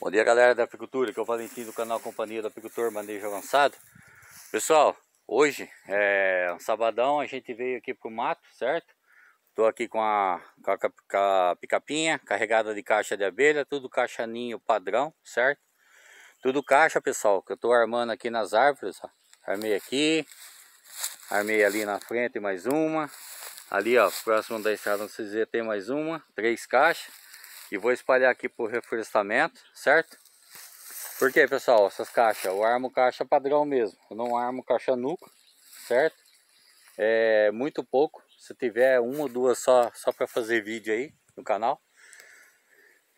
Bom dia galera da apicultura, que é o Valentim do canal Companhia do Apicultor Manejo Avançado Pessoal, hoje é um sabadão, a gente veio aqui pro mato, certo? Tô aqui com a, com a, com a picapinha carregada de caixa de abelha, tudo caixa ninho padrão, certo? Tudo caixa pessoal, que eu tô armando aqui nas árvores, ó. Armei aqui, armei ali na frente mais uma Ali ó, próximo da estrada do CZ tem mais uma, três caixas e vou espalhar aqui para o reflorestamento, certo? Porque pessoal, essas caixas, eu armo caixa padrão mesmo, eu não armo caixa nuca, certo? É muito pouco, se tiver uma ou duas só, só para fazer vídeo aí no canal.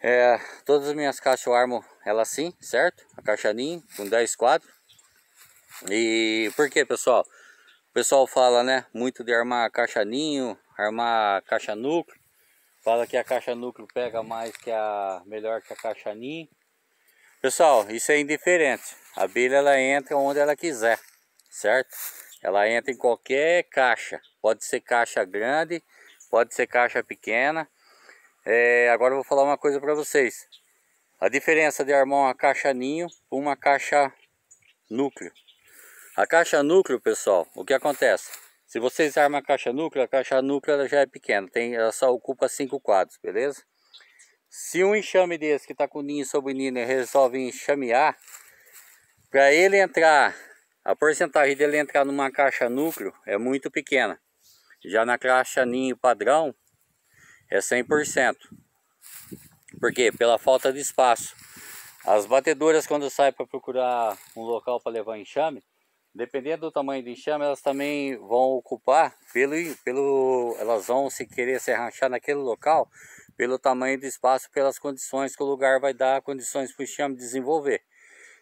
É, todas as minhas caixas eu armo ela assim, certo? A caixa ninho, com 10 quadros. E por que pessoal? O pessoal fala né, muito de armar caixa ninho, armar caixa núcleo. Fala que a caixa núcleo pega mais que a melhor que a caixa NIM. Pessoal, isso é indiferente. A abelha ela entra onde ela quiser, certo? Ela entra em qualquer caixa. Pode ser caixa grande, pode ser caixa pequena. É, agora eu vou falar uma coisa para vocês. A diferença de armar uma caixa ninho para uma caixa núcleo. A caixa núcleo, pessoal, o que acontece? Se vocês armam a caixa núcleo, a caixa núcleo já é pequena, tem, ela só ocupa 5 quadros, beleza? Se um enxame desse que está com ninho sobre ninho resolve enxamear, para ele entrar, a porcentagem dele entrar numa caixa núcleo é muito pequena. Já na caixa ninho padrão é 100%. Por quê? Pela falta de espaço. As batedoras quando saem para procurar um local para levar enxame, Dependendo do tamanho do enxame, elas também vão ocupar, pelo, pelo, elas vão se querer se arranchar naquele local, pelo tamanho do espaço, pelas condições que o lugar vai dar, condições para o enxame desenvolver.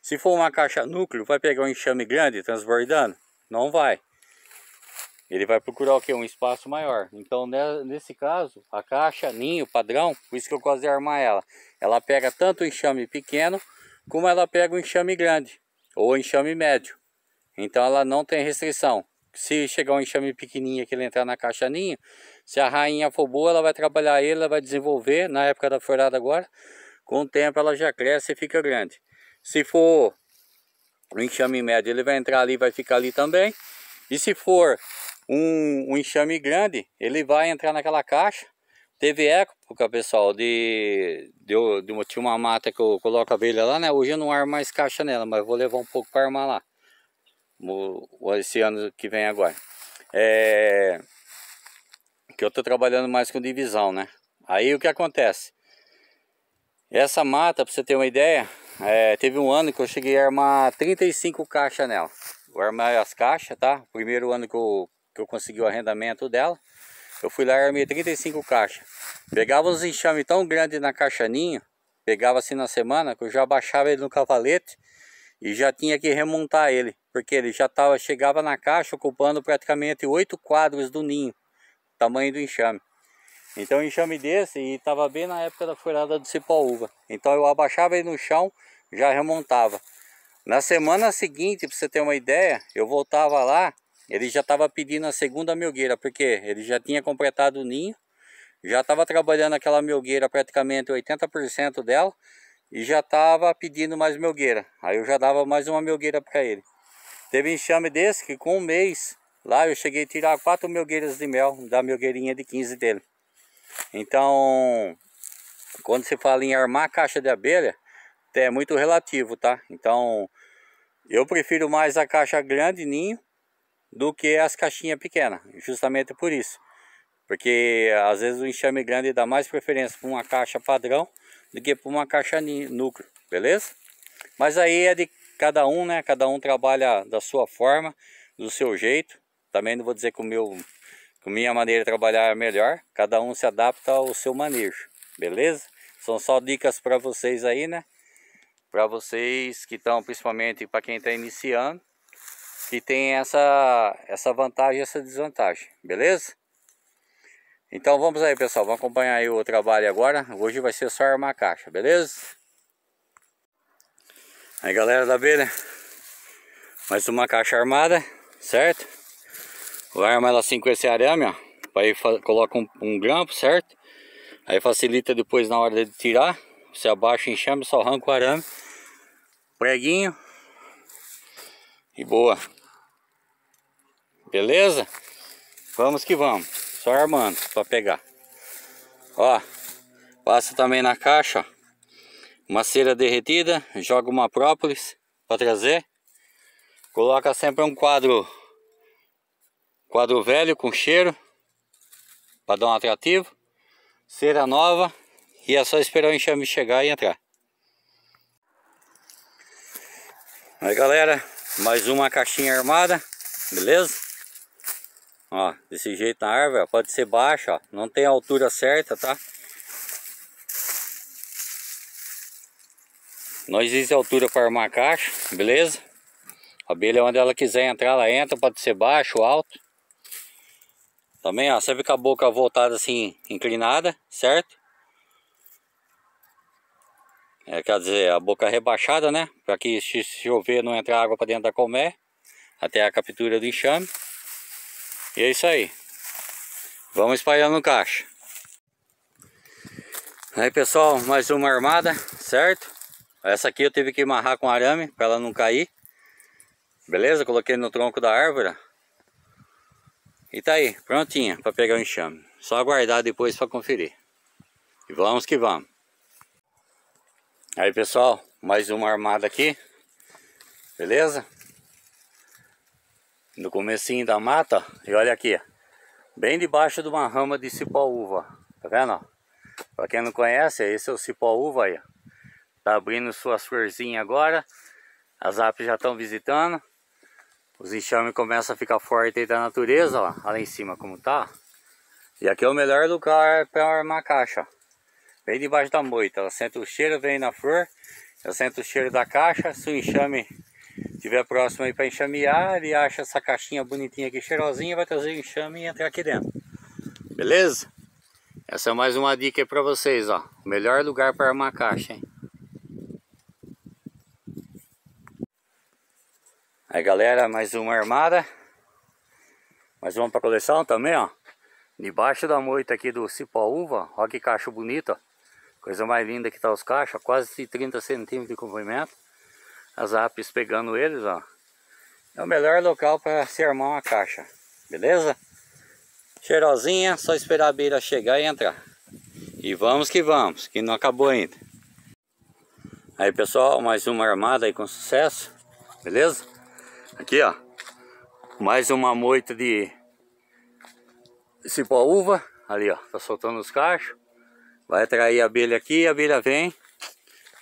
Se for uma caixa núcleo, vai pegar um enxame grande transbordando? Não vai. Ele vai procurar o que? Um espaço maior. Então, né, nesse caso, a caixa ninho padrão, por isso que eu quase de armar ela. Ela pega tanto o enxame pequeno, como ela pega o enxame grande, ou enxame médio. Então ela não tem restrição. Se chegar um enxame pequenininho que ele entrar na caixa ninho, se a rainha for boa, ela vai trabalhar ele, ela vai desenvolver, na época da furada agora, com o tempo ela já cresce e fica grande. Se for um enxame médio, ele vai entrar ali, vai ficar ali também. E se for um, um enxame grande, ele vai entrar naquela caixa. Teve época, pessoal, de, de, de, de tinha uma mata que eu coloco a abelha lá, né? Hoje eu não armo mais caixa nela, mas vou levar um pouco para armar lá esse ano que vem agora. É, que eu estou trabalhando mais com divisão, né? Aí o que acontece? Essa mata, para você ter uma ideia, é, teve um ano que eu cheguei a armar 35 caixas nela. Eu armei as caixas, tá? Primeiro ano que eu, que eu consegui o arrendamento dela, eu fui lá e armei 35 caixas. Pegava uns enxames tão grandes na caixa ninho, pegava assim na semana, que eu já baixava ele no cavalete e já tinha que remontar ele porque ele já tava, chegava na caixa ocupando praticamente oito quadros do ninho, tamanho do enxame. Então enxame desse e estava bem na época da furada do cipó-uva. Então eu abaixava ele no chão, já remontava. Na semana seguinte, para você ter uma ideia, eu voltava lá, ele já estava pedindo a segunda milgueira, porque ele já tinha completado o ninho, já estava trabalhando aquela milgueira praticamente 80% dela, e já estava pedindo mais milgueira. Aí eu já dava mais uma milgueira para ele. Teve enxame desse que com um mês lá eu cheguei a tirar quatro milgueiras de mel da milgueirinha de 15 dele. Então, quando se fala em armar a caixa de abelha, é muito relativo, tá? Então, eu prefiro mais a caixa grande ninho do que as caixinhas pequenas, justamente por isso. Porque às vezes o enxame grande dá mais preferência para uma caixa padrão do que para uma caixa núcleo, beleza? Mas aí é de cada um, né? Cada um trabalha da sua forma, do seu jeito. Também não vou dizer que o meu, que minha maneira de trabalhar é melhor. Cada um se adapta ao seu manejo, beleza? São só dicas para vocês aí, né? Para vocês que estão, principalmente para quem está iniciando, que tem essa, essa vantagem e essa desvantagem, beleza? Então vamos aí pessoal, vamos acompanhar aí o trabalho agora. Hoje vai ser só armar a caixa, beleza? Aí galera da abelha né? Mais uma caixa armada, certo? Vou armar ela assim com esse arame, ó Aí coloca um, um, grampo, certo? Aí facilita depois na hora de tirar Você abaixa o enxame, só arranca o arame Preguinho E boa Beleza? Vamos que vamos Só armando pra pegar Ó Passa também na caixa, ó uma cera derretida, joga uma própolis para trazer. Coloca sempre um quadro quadro velho com cheiro para dar um atrativo. Cera nova e é só esperar o enxame chegar e entrar. Aí galera, mais uma caixinha armada, beleza? Ó, desse jeito na árvore, ó, pode ser baixa, não tem a altura certa, tá? Não existe altura para armar a caixa, beleza? A abelha onde ela quiser entrar, ela entra, pode ser baixo, alto. Também, ó, sempre com a boca voltada assim, inclinada, certo? É, quer dizer, a boca rebaixada, né? Para que se chover não entrar água para dentro da colmeia. Até a captura do enxame. E é isso aí. Vamos espalhando o caixa. Aí pessoal, mais uma armada, certo? Essa aqui eu tive que amarrar com arame para ela não cair. Beleza? Coloquei no tronco da árvore. E tá aí, prontinha para pegar o enxame. Só aguardar depois para conferir. E vamos que vamos. Aí pessoal, mais uma armada aqui. Beleza? No comecinho da mata, e olha aqui, bem debaixo de uma rama de cipó-uva, tá vendo? Pra quem não conhece, esse é o cipó-uva aí, Tá abrindo suas florzinhas agora. As apes já estão visitando. Os enxames começam a ficar fortes aí da natureza, ó. Olha lá em cima como tá. E aqui é o melhor lugar para armar a caixa. Vem debaixo da moita. Ela sente o cheiro, vem na flor. Ela sente o cheiro da caixa. Se o enxame tiver próximo aí para enxamear, ele acha essa caixinha bonitinha aqui, cheirosinha, vai trazer o enxame e entrar aqui dentro. Beleza? Essa é mais uma dica aí para vocês, ó. O melhor lugar para armar a caixa, hein? Aí galera, mais uma armada Mais uma para coleção também, ó Debaixo da moita aqui do cipó uva Olha que cacho bonito, ó Coisa mais linda que tá os cachos, quase 30 centímetros de comprimento As apes pegando eles, ó É o melhor local para se armar uma caixa Beleza? Cheirosinha, só esperar a beira chegar e entrar E vamos que vamos, que não acabou ainda Aí pessoal, mais uma armada aí com sucesso Beleza? Aqui, ó. Mais uma moita de cipó uva. Ali, ó. Tá soltando os cachos. Vai atrair a abelha aqui, a abelha vem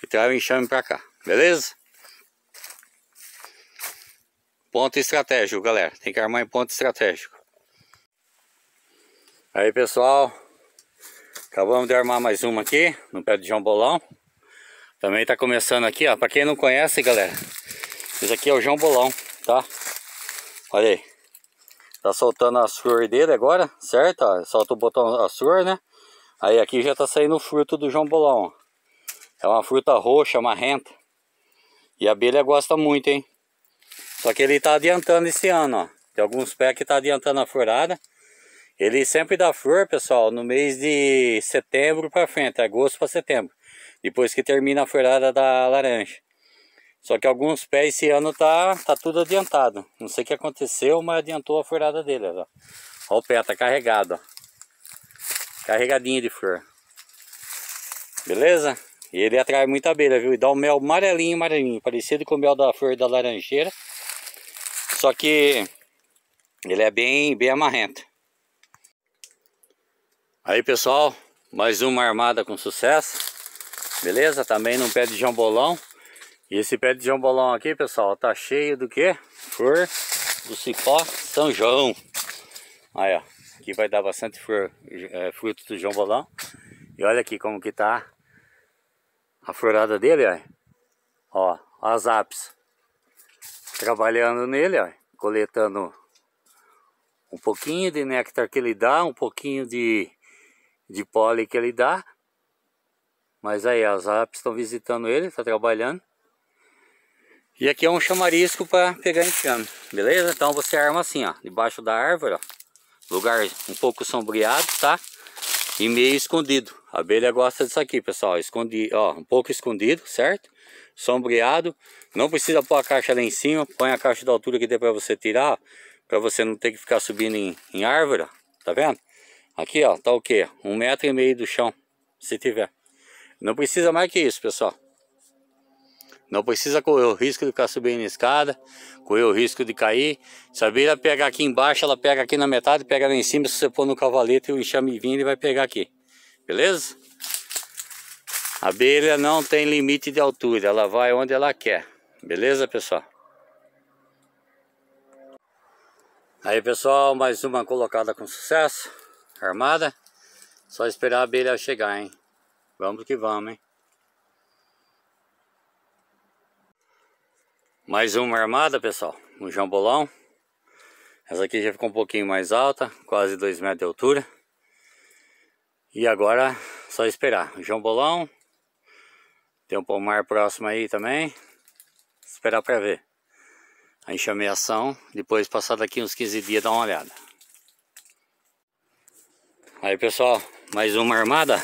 e traz o enxame pra cá. Beleza? Ponto estratégico, galera. Tem que armar em ponto estratégico. Aí, pessoal. Acabamos de armar mais uma aqui, no pé de jambolão. Também tá começando aqui, ó. Pra quem não conhece, galera. Esse aqui é o jambolão tá? Olha aí. Tá soltando as flores dele agora, certo? Ó, solta o botão a flor, né? Aí aqui já tá saindo o fruto do João Bolão. É uma fruta roxa, marrenta. E a abelha gosta muito, hein? Só que ele tá adiantando esse ano, ó. Tem alguns pés que tá adiantando a furada. Ele sempre dá flor, pessoal, no mês de setembro para frente, agosto para setembro. Depois que termina a furada da laranja. Só que alguns pés esse ano tá, tá tudo adiantado. Não sei o que aconteceu, mas adiantou a furada dele. Ó, o pé, tá carregado. Ó. Carregadinho de flor. Beleza? E ele atrai muita abelha, viu? E dá um mel amarelinho, amarelinho. Parecido com o mel da flor da laranjeira. Só que ele é bem, bem amarrento. Aí pessoal, mais uma armada com sucesso. Beleza? Também num pé de jambolão. E esse pé de jambolão aqui, pessoal, tá cheio do que? Flor do cipó São João. Aí, ó. Aqui vai dar bastante flor, é, fruto do jambolão. E olha aqui como que tá a florada dele, ó. Ó, as apes. Trabalhando nele, ó. Coletando um pouquinho de néctar que ele dá, um pouquinho de, de pólen que ele dá. Mas aí, as apes estão visitando ele, tá trabalhando. E aqui é um chamarisco para pegar enxame, beleza? Então você arma assim, ó, debaixo da árvore, ó. Lugar um pouco sombreado, tá? E meio escondido. A abelha gosta disso aqui, pessoal. Escondi, ó, um pouco escondido, certo? Sombreado. Não precisa pôr a caixa lá em cima. Põe a caixa da altura que dê para você tirar, para você não ter que ficar subindo em, em árvore, ó. Tá vendo? Aqui, ó, tá o quê? Um metro e meio do chão, se tiver. Não precisa mais que isso, pessoal. Não precisa correr o risco de ficar subindo escada, correr o risco de cair. Se a abelha pegar aqui embaixo, ela pega aqui na metade, pega lá em cima. Se você pôr no cavalete e o enxame vir, ele vai pegar aqui. Beleza? A abelha não tem limite de altura, ela vai onde ela quer. Beleza, pessoal? Aí, pessoal, mais uma colocada com sucesso. Armada. Só esperar a abelha chegar, hein? Vamos que vamos, hein? Mais uma armada, pessoal, no jambolão. Essa aqui já ficou um pouquinho mais alta, quase 2 metros de altura. E agora, só esperar. O jambolão, tem um palmar próximo aí também. Esperar para ver. A enxameação, depois passar daqui uns 15 dias, dar uma olhada. Aí, pessoal, mais uma armada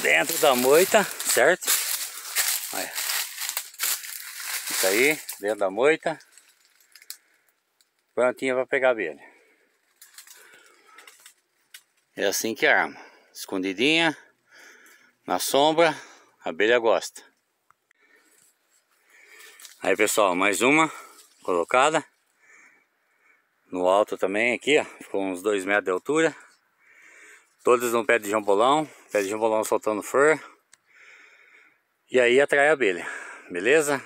dentro da moita, certo? Tá aí, dentro da moita. Plantinha para pegar abelha. É assim que é arma. Escondidinha, na sombra, a abelha gosta. Aí pessoal, mais uma colocada. No alto também aqui, ó. Ficou uns 2 metros de altura. Todas no pé de jambolão. Pé de jambolão soltando flor. E aí atrai a abelha. Beleza?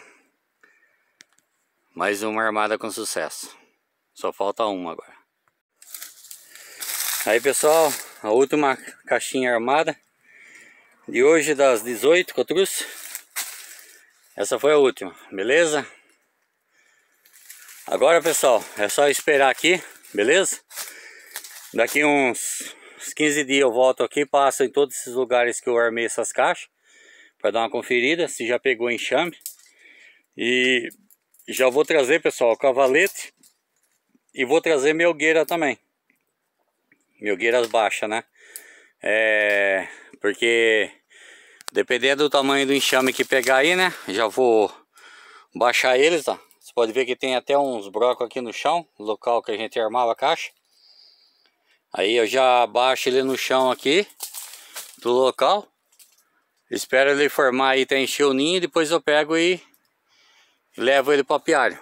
Mais uma armada com sucesso. Só falta uma agora. Aí pessoal, a última caixinha armada de hoje das 18 que eu trouxe. Essa foi a última, beleza? Agora pessoal, é só esperar aqui, beleza? Daqui uns, 15 dias eu volto aqui, passo em todos esses lugares que eu armei essas caixas para dar uma conferida se já pegou enxame. E já vou trazer, pessoal, cavalete e vou trazer melgueira também. Melgueiras baixas, né? É, porque dependendo do tamanho do enxame que pegar aí, né? Já vou baixar eles, ó. Você pode ver que tem até uns brocos aqui no chão, local que a gente armava a caixa. Aí eu já baixo ele no chão aqui do local. Espero ele formar aí tá encher o ninho, depois eu pego e levo ele para piário.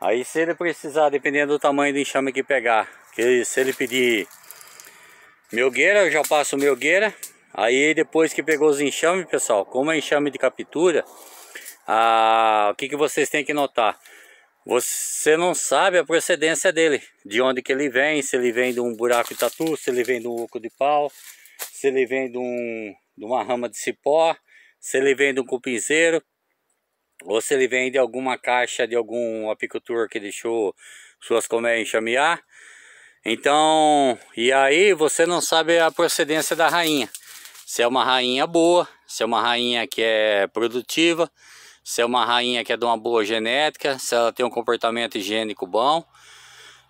Aí se ele precisar, dependendo do tamanho do enxame que pegar, que se ele pedir melgueira, eu já passo melgueira. Aí depois que pegou os enxames, pessoal, como é enxame de captura, o que, que vocês têm que notar? Você não sabe a procedência dele, de onde que ele vem, se ele vem de um buraco de tatu, se ele vem de um oco de pau, se ele vem de, um, de uma rama de cipó, se ele vem de um cupinzeiro, ou se ele vem de alguma caixa de algum apicultor que deixou suas colmeias enxamear. Então, e aí você não sabe a procedência da rainha. Se é uma rainha boa, se é uma rainha que é produtiva, se é uma rainha que é de uma boa genética, se ela tem um comportamento higiênico bom,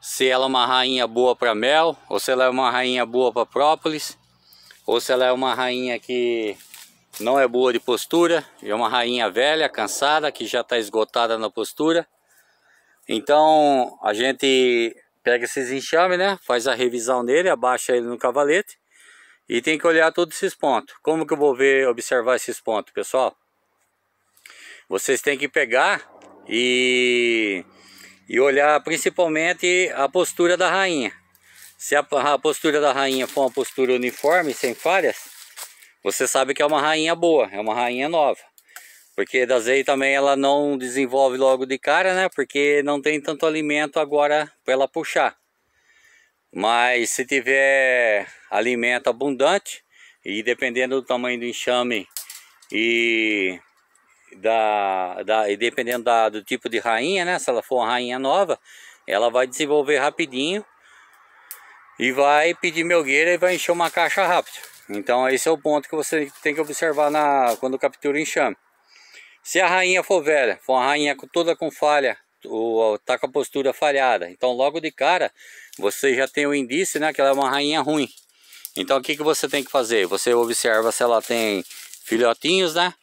se ela é uma rainha boa para mel, ou se ela é uma rainha boa para própolis, ou se ela é uma rainha que não é boa de postura, é uma rainha velha, cansada, que já está esgotada na postura. Então a gente pega esses enxames, né? Faz a revisão nele, abaixa ele no cavalete e tem que olhar todos esses pontos. Como que eu vou ver, observar esses pontos, pessoal? Vocês têm que pegar e, e olhar principalmente a postura da rainha. Se a, a postura da rainha for uma postura uniforme, sem falhas, você sabe que é uma rainha boa, é uma rainha nova. Porque da Zei também ela não desenvolve logo de cara, né? Porque não tem tanto alimento agora para ela puxar. Mas se tiver alimento abundante e dependendo do tamanho do enxame e, da, da e dependendo da, do tipo de rainha, né? Se ela for uma rainha nova, ela vai desenvolver rapidinho e vai pedir melgueira e vai encher uma caixa rápido. Então esse é o ponto que você tem que observar na, quando captura o enxame. Se a rainha for velha, for uma rainha toda com falha, ou tá com a postura falhada, então logo de cara você já tem o indício né, que ela é uma rainha ruim. Então o que, que você tem que fazer? Você observa se ela tem filhotinhos, né?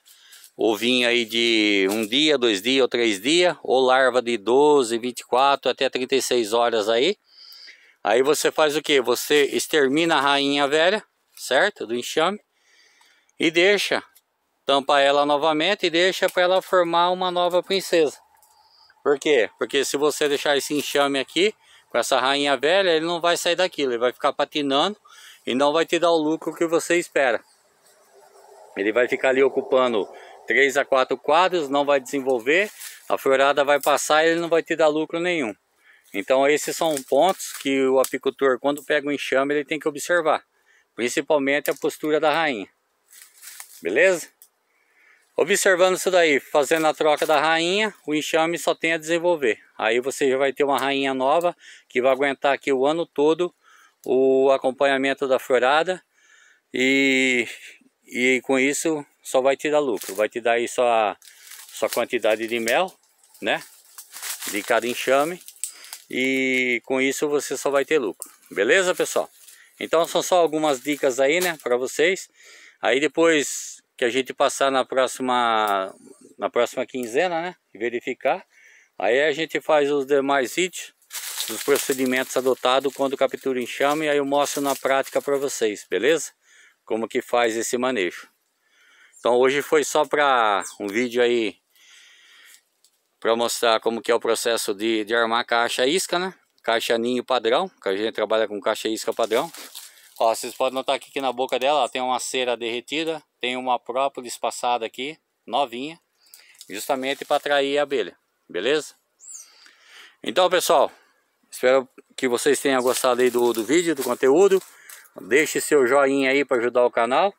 Ovinho aí de um dia, dois dias ou três dias, ou larva de 12, 24 até 36 horas aí. Aí você faz o que? Você extermina a rainha velha, certo? Do enxame. E deixa, tampa ela novamente e deixa para ela formar uma nova princesa. Por quê? Porque se você deixar esse enxame aqui, com essa rainha velha, ele não vai sair daqui, ele vai ficar patinando e não vai te dar o lucro que você espera. Ele vai ficar ali ocupando 3 a 4 quadros, não vai desenvolver, a florada vai passar e ele não vai te dar lucro nenhum. Então esses são pontos que o apicultor, quando pega o enxame, ele tem que observar. Principalmente a postura da rainha. Beleza? Observando isso daí, fazendo a troca da rainha, o enxame só tem a desenvolver. Aí você já vai ter uma rainha nova que vai aguentar aqui o ano todo o acompanhamento da florada e, e com isso só vai te dar lucro, vai te dar aí a sua quantidade de mel, né? De cada enxame e com isso você só vai ter lucro, beleza pessoal? Então são só algumas dicas aí, né, para vocês. Aí depois que a gente passar na próxima na próxima quinzena, né, verificar, aí a gente faz os demais vídeos, os procedimentos adotados quando captura enxame, aí eu mostro na prática para vocês, beleza? Como que faz esse manejo. Então hoje foi só para um vídeo aí para mostrar como que é o processo de, de armar a caixa isca, né? Caixa ninho padrão, que a gente trabalha com caixa isca padrão. Ó, vocês podem notar aqui que na boca dela ó, tem uma cera derretida, tem uma própolis passada aqui, novinha, justamente para atrair a abelha, beleza? Então, pessoal, espero que vocês tenham gostado aí do, do vídeo, do conteúdo. Deixe seu joinha aí para ajudar o canal.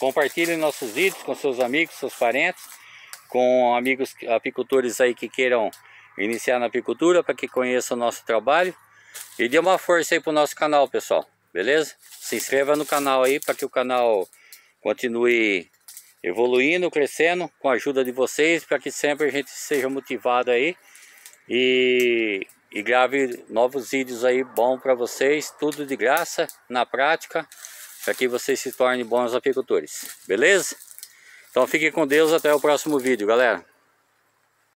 Compartilhe nossos vídeos com seus amigos, seus parentes, com amigos apicultores aí que queiram iniciar na apicultura, para que conheça o nosso trabalho. E dê uma força aí pro nosso canal, pessoal, beleza? Se inscreva no canal aí, para que o canal continue evoluindo, crescendo, com a ajuda de vocês, para que sempre a gente seja motivado aí. E e grave novos vídeos aí bom para vocês, tudo de graça, na prática, para que vocês se tornem bons apicultores, beleza? Então fique com Deus, até o próximo vídeo, galera.